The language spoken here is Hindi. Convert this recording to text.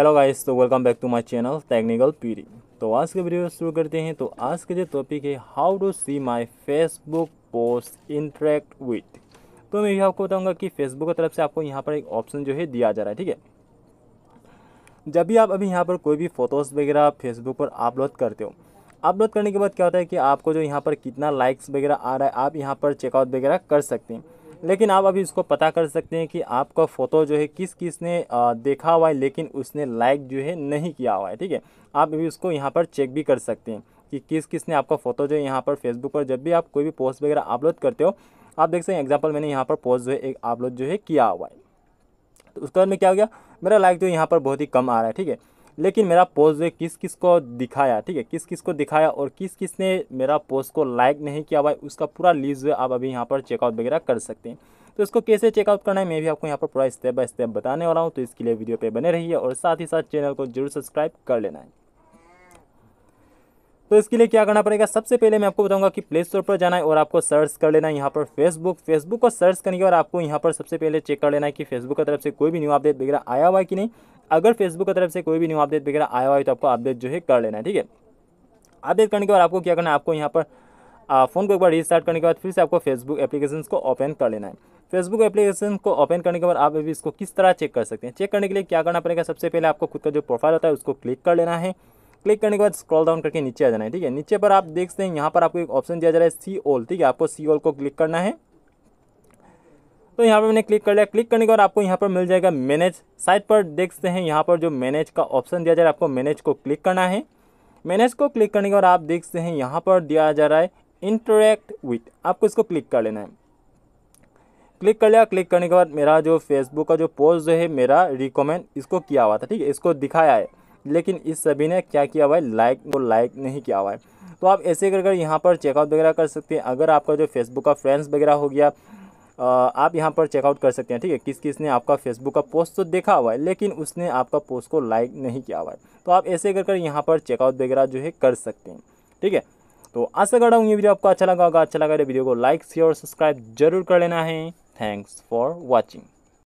हेलो गाइस तो welcome back to my channel technical पीरी तो आज के वीडियो शुरू करते हैं तो आज के जो टॉपिक है how to see my Facebook post interact with तो मैं ये आपको बताऊंगा कि फेसबुक की तरफ से आपको यहाँ पर एक ऑप्शन जो है दिया जा रहा है ठीक है जब भी आप अभी यहाँ पर कोई भी फ़ोटोज़ वगैरह फेसबुक पर अपलोड करते हो अपलोड करने के बाद क्या होता है कि आपको जो यहाँ पर कितना लाइक्स वगैरह आ रहा है आप यहाँ पर चेकआउट वगैरह कर सकते हैं लेकिन आप अभी इसको पता कर सकते हैं कि आपका फ़ोटो जो है किस किस ने देखा हुआ है लेकिन उसने लाइक जो है नहीं किया हुआ है ठीक है आप अभी उसको यहाँ पर चेक भी कर सकते हैं कि किस किस ने आपका फ़ोटो जो है यहाँ पर फेसबुक पर जब भी आप कोई भी पोस्ट वगैरह अपलोड करते हो आप देख सकते हैं एग्जाम्पल मैंने यहाँ पर पोस्ट जो है एक अपलोड जो है किया हुआ है तो उसके बाद में क्या हो गया मेरा लाइक जो यहाँ पर बहुत ही कम आ रहा है ठीक है लेकिन मेरा पोस्ट जो किस किस को दिखाया ठीक है किस किस को दिखाया और किस किस ने मेरा पोस्ट को लाइक नहीं किया भाई उसका पूरा लीज जो आप अभी यहाँ पर चेकआउट वगैरह कर सकते हैं तो इसको कैसे चेकआउट करना है मैं भी आपको यहाँ पर पूरा स्टेप बाय स्टेप बताने वाला हूँ तो इसके लिए वीडियो पे बने रहिए और साथ ही साथ चैनल को जरूर सब्सक्राइब कर लेना है तो इसके लिए क्या करना पड़ेगा सबसे पहले मैं आपको बताऊंगा कि प्ले स्टोर पर जाना है और आपको सर्च कर लेना है यहाँ पर फेसबुक फेसबुक को सर्च करने के बाद आपको यहाँ पर सबसे पहले चेक कर लेना है कि फेसबुक की तरफ से कोई भी न्यू अपडेट वगैरह आया हुआ है कि नहीं अगर फेसबुक की तरफ से कोई भी न्यू अपडेट वगैरह आया हुआ है तो आपको अपडेट जो है कर लेना है ठीक है अपडेट करने के बाद आपको क्या करना है आपको यहाँ पर फ़ोन को एक बार रिस्टार्ट करने के बाद फिर से आपको फेसबुक एप्लीकेशन को ओपन कर लेना है फेसबुक एप्लीकेशन को ओपन करने के बाद आप अभी इसको किस तरह चेक कर सकते हैं चेक करने के लिए क्या करना पड़ेगा सबसे पहले आपको खुद का जो प्रोफाइल होता है उसको क्लिक कर लेना है क्लिक करने के बाद स्क्रॉल डाउन करके नीचे आ जाना है ठीक है नीचे पर आप देखते हैं यहाँ पर आपको एक ऑप्शन दिया जा रहा है सी ओल ठीक है आपको सी ओल को क्लिक करना है तो यहाँ पर मैंने क्लिक कर लिया क्लिक करने के बाद आपको यहाँ पर मिल जाएगा मैनेज साइट पर देखते हैं यहाँ पर जो मैनेज का ऑप्शन दिया जा रहा है आपको मैनेज को क्लिक करना है मैनेज को क्लिक करने के बाद आप देखते हैं यहाँ पर दिया जा रहा है इंटरेक्ट विथ आपको इसको क्लिक कर लेना है क्लिक कर लिया क्लिक करने के बाद मेरा जो फेसबुक का जो पोस्ट जो है मेरा रिकमेंड इसको किया हुआ था ठीक है इसको दिखाया है लेकिन इस सभी ने क्या किया हुआ है लाइक वो लाइक नहीं किया हुआ है तो आप ऐसे कर कर यहाँ पर चेकआउट वगैरह कर सकते हैं अगर आपका जो फेसबुक का फ्रेंड्स वगैरह हो गया आप यहाँ पर चेकआउट कर सकते हैं ठीक है किस किस ने आपका फेसबुक का पोस्ट तो देखा हुआ है लेकिन उसने आपका पोस्ट को लाइक नहीं किया हुआ है तो आप ऐसे कर कर यहाँ पर चेकआउट वगैरह जो है कर सकते हैं ठीक है तो आशा कर रहा हूँ ये वीडियो आपको अच्छा लगा होगा अच्छा लगा तो वीडियो को लाइक शेयर और सब्सक्राइब जरूर कर लेना है थैंक्स फॉर वॉचिंग